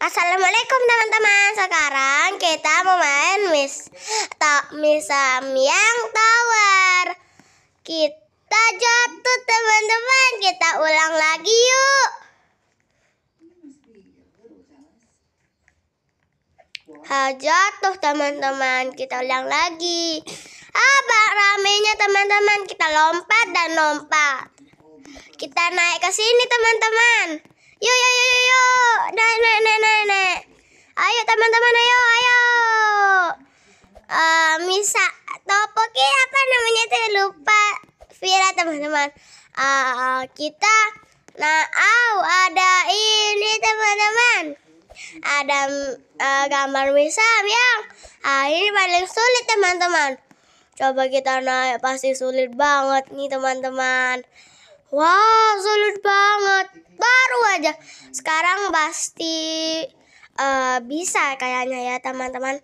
Assalamualaikum teman-teman Sekarang kita mau main Miss tak Misam yang Tower Kita jatuh teman-teman Kita ulang lagi yuk ha, Jatuh teman-teman Kita ulang lagi Apa ramenya teman-teman Kita lompat dan lompat Kita naik ke sini teman-teman Yuk, yuk, yuk, yuk, yuk. Naik, naik, naik, naik, Ayo teman-teman, ayo, ayo. Uh, misa topoki apa namanya tuh lupa. Vira teman-teman. Uh, kita nah aw ada ini teman-teman. Ada uh, gambar misa yang uh, ah, ini paling sulit teman-teman. Coba kita naik pasti sulit banget nih teman-teman. Wah, sulit banget. Baru aja. Sekarang pasti uh, bisa kayaknya ya, teman-teman.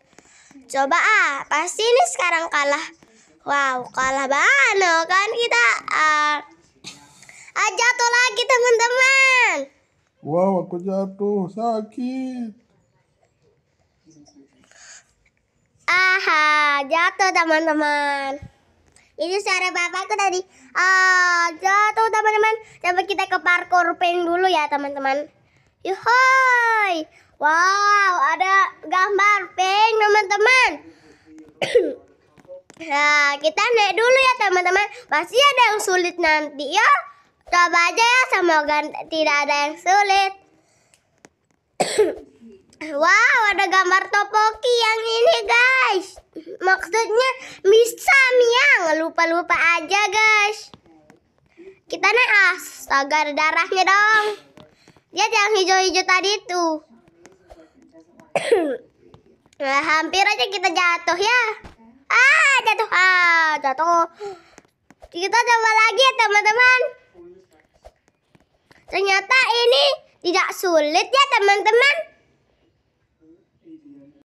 Coba ah, pasti ini sekarang kalah. Wow, kalah banget kan kita. Uh, ah, jatuh lagi, teman-teman. Wow, aku jatuh. Sakit. Aha, jatuh, teman-teman. Ini suara bapakku tadi. Ah, jatuh. Coba kita ke parkour pink dulu ya teman-teman. Yuhoy. Wow, ada gambar pink teman-teman. nah, kita naik dulu ya teman-teman. Pasti ada yang sulit nanti ya. Coba aja ya, semoga tidak ada yang sulit. wow, ada gambar topoki yang ini guys. Maksudnya bisa miang, lupa-lupa aja guys. Kita naik as ah, agar darahnya dong. Lihat yang hijau-hijau tadi itu. nah, hampir aja kita jatuh ya. Ah, jatuh. Ah, jatuh. Kita coba lagi ya, teman-teman. Ternyata ini tidak sulit ya, teman-teman.